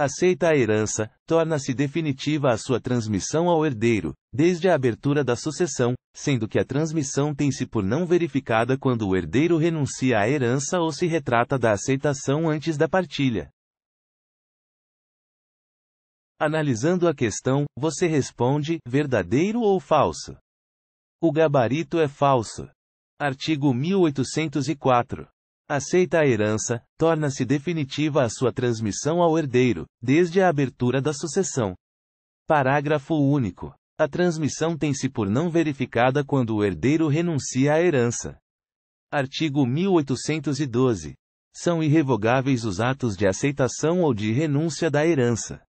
aceita a herança, torna-se definitiva a sua transmissão ao herdeiro, desde a abertura da sucessão, sendo que a transmissão tem-se por não verificada quando o herdeiro renuncia à herança ou se retrata da aceitação antes da partilha. Analisando a questão, você responde: verdadeiro ou falso? O gabarito é falso. Artigo 1804 aceita a herança, torna-se definitiva a sua transmissão ao herdeiro, desde a abertura da sucessão. Parágrafo único. A transmissão tem-se por não verificada quando o herdeiro renuncia à herança. Artigo 1812. São irrevogáveis os atos de aceitação ou de renúncia da herança.